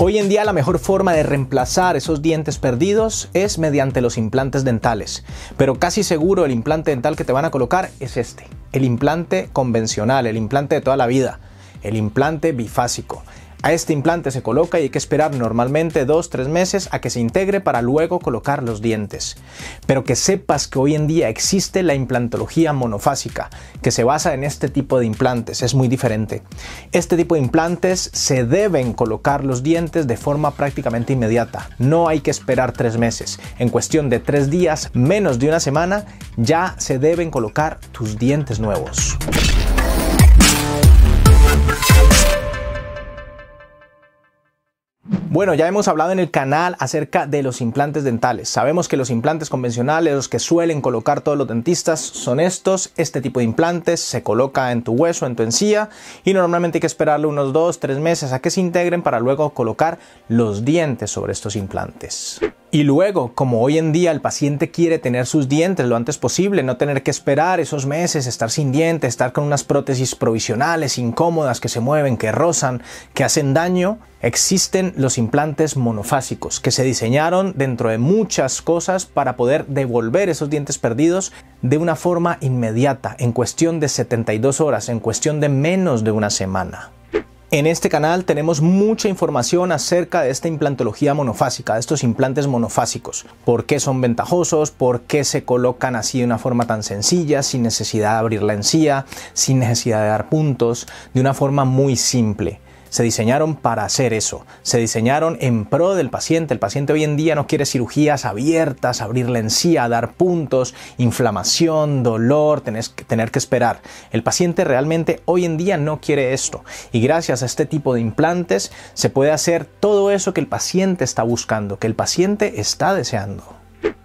Hoy en día la mejor forma de reemplazar esos dientes perdidos es mediante los implantes dentales, pero casi seguro el implante dental que te van a colocar es este, el implante convencional, el implante de toda la vida, el implante bifásico. A este implante se coloca y hay que esperar normalmente 2-3 meses a que se integre para luego colocar los dientes. Pero que sepas que hoy en día existe la implantología monofásica, que se basa en este tipo de implantes, es muy diferente. Este tipo de implantes se deben colocar los dientes de forma prácticamente inmediata, no hay que esperar 3 meses. En cuestión de 3 días, menos de una semana, ya se deben colocar tus dientes nuevos. Bueno, ya hemos hablado en el canal acerca de los implantes dentales. Sabemos que los implantes convencionales, los que suelen colocar todos los dentistas, son estos. Este tipo de implantes se coloca en tu hueso, en tu encía, y normalmente hay que esperarle unos 2, 3 meses a que se integren para luego colocar los dientes sobre estos implantes. Y luego, como hoy en día el paciente quiere tener sus dientes lo antes posible, no tener que esperar esos meses, estar sin dientes, estar con unas prótesis provisionales incómodas que se mueven, que rozan, que hacen daño, existen los implantes monofásicos que se diseñaron dentro de muchas cosas para poder devolver esos dientes perdidos de una forma inmediata, en cuestión de 72 horas, en cuestión de menos de una semana. En este canal tenemos mucha información acerca de esta implantología monofásica, de estos implantes monofásicos, por qué son ventajosos, por qué se colocan así de una forma tan sencilla, sin necesidad de abrir la encía, sin necesidad de dar puntos, de una forma muy simple se diseñaron para hacer eso, se diseñaron en pro del paciente. El paciente hoy en día no quiere cirugías abiertas, abrir la encía, dar puntos, inflamación, dolor, tener que esperar. El paciente realmente hoy en día no quiere esto y gracias a este tipo de implantes se puede hacer todo eso que el paciente está buscando, que el paciente está deseando.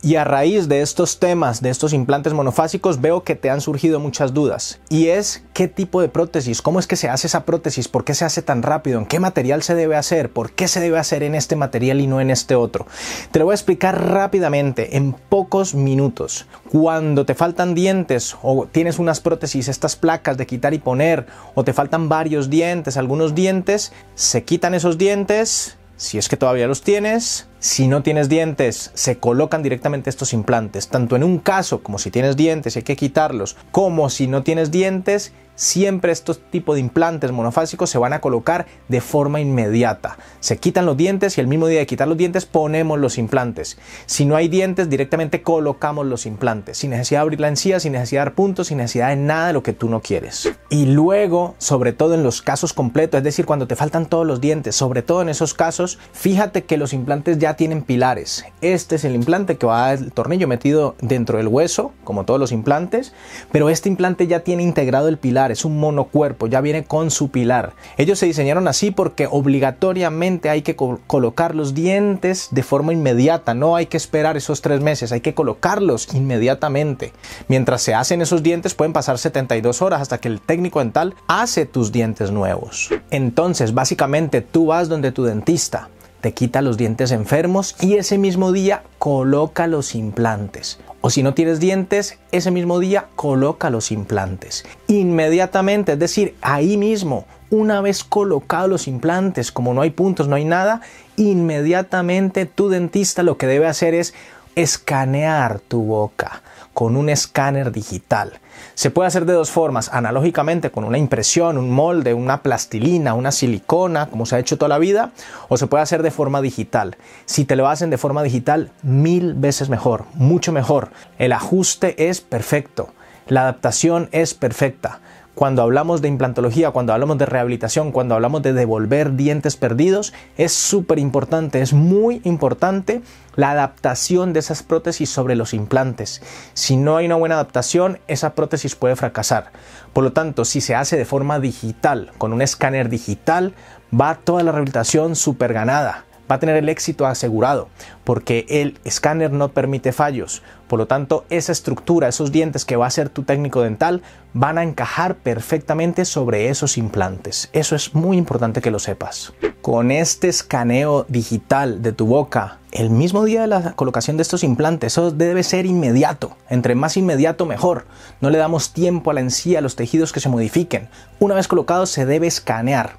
Y a raíz de estos temas, de estos implantes monofásicos, veo que te han surgido muchas dudas. Y es qué tipo de prótesis, cómo es que se hace esa prótesis, por qué se hace tan rápido, en qué material se debe hacer, por qué se debe hacer en este material y no en este otro. Te lo voy a explicar rápidamente, en pocos minutos. Cuando te faltan dientes o tienes unas prótesis, estas placas de quitar y poner, o te faltan varios dientes, algunos dientes, se quitan esos dientes, si es que todavía los tienes, si no tienes dientes, se colocan directamente estos implantes, tanto en un caso como si tienes dientes y hay que quitarlos, como si no tienes dientes, siempre estos tipos de implantes monofásicos se van a colocar de forma inmediata. Se quitan los dientes y el mismo día de quitar los dientes ponemos los implantes. Si no hay dientes, directamente colocamos los implantes, sin necesidad de abrir la encía, sin necesidad de dar puntos, sin necesidad de nada de lo que tú no quieres. Y luego, sobre todo en los casos completos, es decir, cuando te faltan todos los dientes, sobre todo en esos casos, fíjate que los implantes ya tienen pilares. Este es el implante que va el tornillo metido dentro del hueso, como todos los implantes, pero este implante ya tiene integrado el pilar, es un monocuerpo, ya viene con su pilar. Ellos se diseñaron así porque obligatoriamente hay que colocar los dientes de forma inmediata, no hay que esperar esos tres meses, hay que colocarlos inmediatamente. Mientras se hacen esos dientes pueden pasar 72 horas hasta que el técnico dental hace tus dientes nuevos. Entonces, básicamente tú vas donde tu dentista, te quita los dientes enfermos y ese mismo día coloca los implantes. O si no tienes dientes, ese mismo día coloca los implantes. Inmediatamente, es decir, ahí mismo, una vez colocados los implantes, como no hay puntos, no hay nada, inmediatamente tu dentista lo que debe hacer es escanear tu boca con un escáner digital. Se puede hacer de dos formas, analógicamente con una impresión, un molde, una plastilina, una silicona, como se ha hecho toda la vida, o se puede hacer de forma digital. Si te lo hacen de forma digital, mil veces mejor, mucho mejor. El ajuste es perfecto, la adaptación es perfecta. Cuando hablamos de implantología, cuando hablamos de rehabilitación, cuando hablamos de devolver dientes perdidos, es súper importante, es muy importante la adaptación de esas prótesis sobre los implantes. Si no hay una buena adaptación, esa prótesis puede fracasar. Por lo tanto, si se hace de forma digital, con un escáner digital, va toda la rehabilitación súper ganada va a tener el éxito asegurado porque el escáner no permite fallos. Por lo tanto, esa estructura, esos dientes que va a ser tu técnico dental van a encajar perfectamente sobre esos implantes. Eso es muy importante que lo sepas con este escaneo digital de tu boca el mismo día de la colocación de estos implantes. Eso debe ser inmediato. Entre más inmediato, mejor. No le damos tiempo a la encía, a los tejidos que se modifiquen. Una vez colocado, se debe escanear.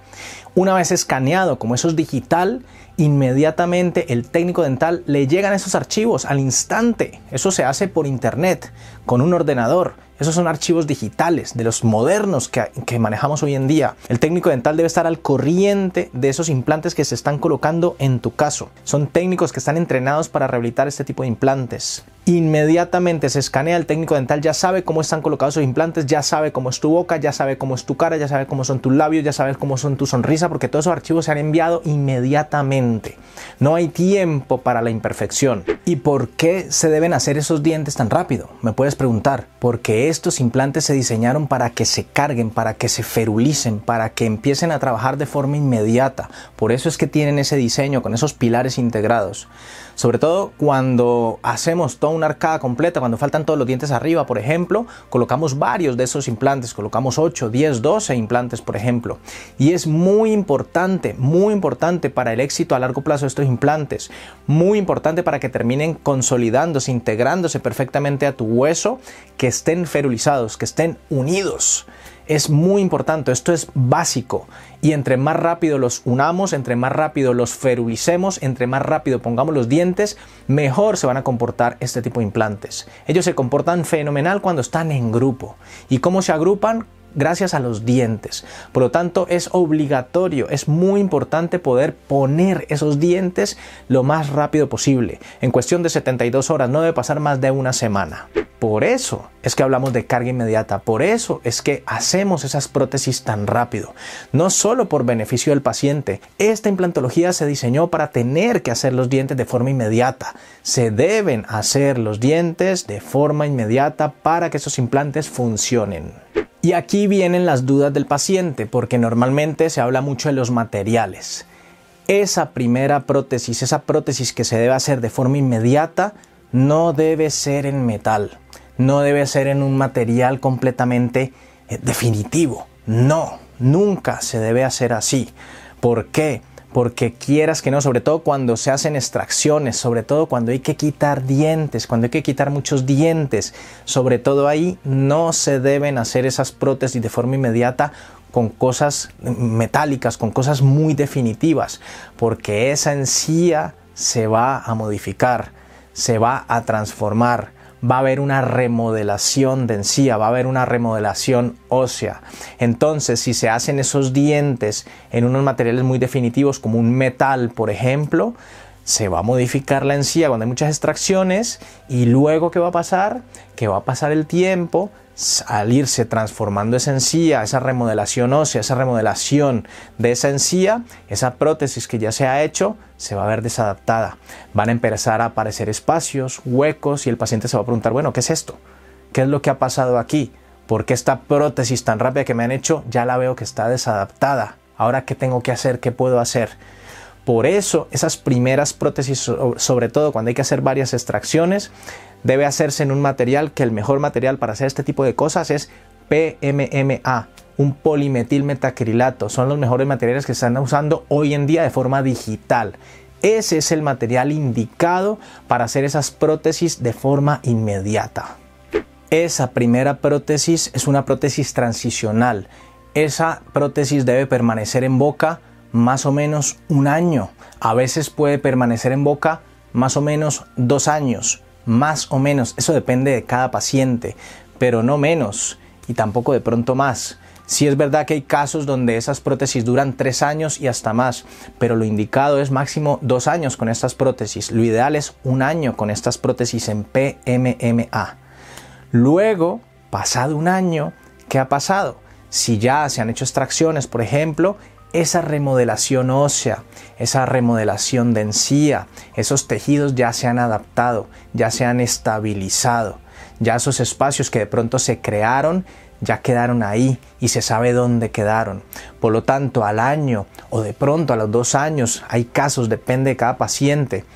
Una vez escaneado, como eso es digital, inmediatamente el técnico dental le llegan esos archivos al instante. Eso se hace por internet, con un ordenador esos son archivos digitales de los modernos que, que manejamos hoy en día. El técnico dental debe estar al corriente de esos implantes que se están colocando en tu caso. Son técnicos que están entrenados para rehabilitar este tipo de implantes. Inmediatamente se escanea, el técnico dental ya sabe cómo están colocados sus implantes, ya sabe cómo es tu boca, ya sabe cómo es tu cara, ya sabe cómo son tus labios, ya sabe cómo son tu sonrisa, porque todos esos archivos se han enviado inmediatamente. No hay tiempo para la imperfección. ¿Y por qué se deben hacer esos dientes tan rápido? Me puedes preguntar. Porque estos implantes se diseñaron para que se carguen, para que se ferulicen, para que empiecen a trabajar de forma inmediata. Por eso es que tienen ese diseño con esos pilares integrados. Sobre todo cuando hacemos todo una arcada completa, cuando faltan todos los dientes arriba, por ejemplo, colocamos varios de esos implantes, colocamos 8, 10, 12 implantes, por ejemplo. Y es muy importante, muy importante para el éxito a largo plazo de estos implantes, muy importante para que terminen consolidándose, integrándose perfectamente a tu hueso, que estén ferulizados, que estén unidos es muy importante, esto es básico. Y entre más rápido los unamos, entre más rápido los ferulicemos entre más rápido pongamos los dientes, mejor se van a comportar este tipo de implantes. Ellos se comportan fenomenal cuando están en grupo. ¿Y cómo se agrupan? gracias a los dientes. Por lo tanto, es obligatorio, es muy importante poder poner esos dientes lo más rápido posible. En cuestión de 72 horas, no debe pasar más de una semana. Por eso es que hablamos de carga inmediata, por eso es que hacemos esas prótesis tan rápido. No solo por beneficio del paciente, esta implantología se diseñó para tener que hacer los dientes de forma inmediata. Se deben hacer los dientes de forma inmediata para que esos implantes funcionen. Y aquí vienen las dudas del paciente, porque normalmente se habla mucho de los materiales. Esa primera prótesis, esa prótesis que se debe hacer de forma inmediata, no debe ser en metal, no debe ser en un material completamente eh, definitivo. No, nunca se debe hacer así. ¿Por qué? porque quieras que no, sobre todo cuando se hacen extracciones, sobre todo cuando hay que quitar dientes, cuando hay que quitar muchos dientes, sobre todo ahí no se deben hacer esas prótesis de forma inmediata con cosas metálicas, con cosas muy definitivas, porque esa encía se va a modificar, se va a transformar, va a haber una remodelación de encía, va a haber una remodelación ósea. Entonces, si se hacen esos dientes en unos materiales muy definitivos como un metal, por ejemplo, se va a modificar la encía cuando hay muchas extracciones y luego ¿qué va a pasar? Que va a pasar el tiempo al irse transformando esa encía, esa remodelación ósea, esa remodelación de esa encía, esa prótesis que ya se ha hecho, se va a ver desadaptada. Van a empezar a aparecer espacios, huecos y el paciente se va a preguntar, bueno, ¿qué es esto? ¿Qué es lo que ha pasado aquí? ¿Por qué esta prótesis tan rápida que me han hecho ya la veo que está desadaptada? Ahora, ¿qué tengo que hacer? ¿Qué puedo hacer? Por eso esas primeras prótesis, sobre todo cuando hay que hacer varias extracciones, debe hacerse en un material que el mejor material para hacer este tipo de cosas es PMMA, un polimetilmetacrilato. Son los mejores materiales que se están usando hoy en día de forma digital. Ese es el material indicado para hacer esas prótesis de forma inmediata. Esa primera prótesis es una prótesis transicional. Esa prótesis debe permanecer en boca más o menos un año. A veces puede permanecer en boca más o menos dos años, más o menos. Eso depende de cada paciente, pero no menos y tampoco de pronto más. Sí es verdad que hay casos donde esas prótesis duran tres años y hasta más, pero lo indicado es máximo dos años con estas prótesis. Lo ideal es un año con estas prótesis en PMMA. Luego, pasado un año, ¿qué ha pasado? Si ya se han hecho extracciones, por ejemplo, esa remodelación ósea, esa remodelación de encía, esos tejidos ya se han adaptado, ya se han estabilizado, ya esos espacios que de pronto se crearon ya quedaron ahí y se sabe dónde quedaron. Por lo tanto, al año o de pronto a los dos años, hay casos, depende de cada paciente,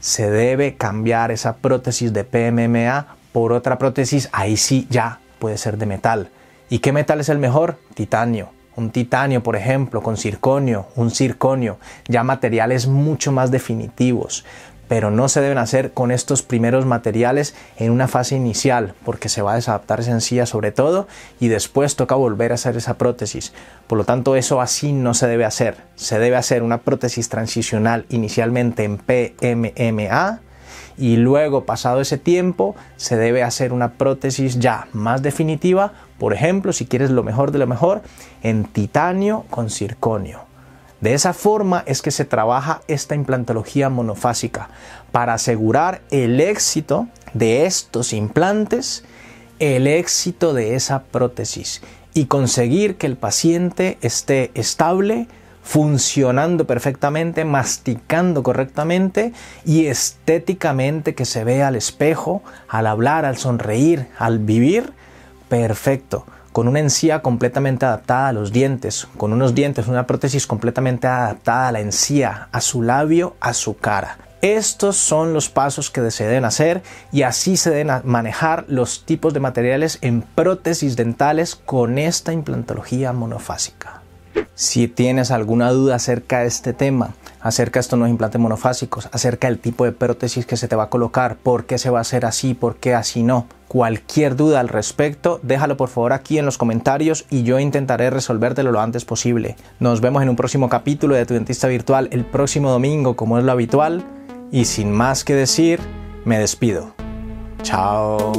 se debe cambiar esa prótesis de PMMA por otra prótesis, ahí sí ya puede ser de metal. ¿Y qué metal es el mejor? Titanio un titanio, por ejemplo, con circonio, un circonio, ya materiales mucho más definitivos. Pero no se deben hacer con estos primeros materiales en una fase inicial, porque se va a desadaptar sencilla sobre todo y después toca volver a hacer esa prótesis. Por lo tanto, eso así no se debe hacer. Se debe hacer una prótesis transicional inicialmente en PMMA, y luego pasado ese tiempo se debe hacer una prótesis ya más definitiva, por ejemplo, si quieres lo mejor de lo mejor, en titanio con circonio. De esa forma es que se trabaja esta implantología monofásica para asegurar el éxito de estos implantes, el éxito de esa prótesis y conseguir que el paciente esté estable, funcionando perfectamente, masticando correctamente y estéticamente que se vea al espejo, al hablar, al sonreír, al vivir, perfecto con una encía completamente adaptada a los dientes, con unos dientes, una prótesis completamente adaptada a la encía, a su labio, a su cara. Estos son los pasos que se deben hacer y así se deben manejar los tipos de materiales en prótesis dentales con esta implantología monofásica. Si tienes alguna duda acerca de este tema, acerca de estos nuevos implantes monofásicos, acerca del tipo de prótesis que se te va a colocar, por qué se va a hacer así, por qué así no, cualquier duda al respecto, déjalo por favor aquí en los comentarios y yo intentaré resolvértelo lo antes posible. Nos vemos en un próximo capítulo de Tu Dentista Virtual el próximo domingo, como es lo habitual, y sin más que decir, me despido. Chao.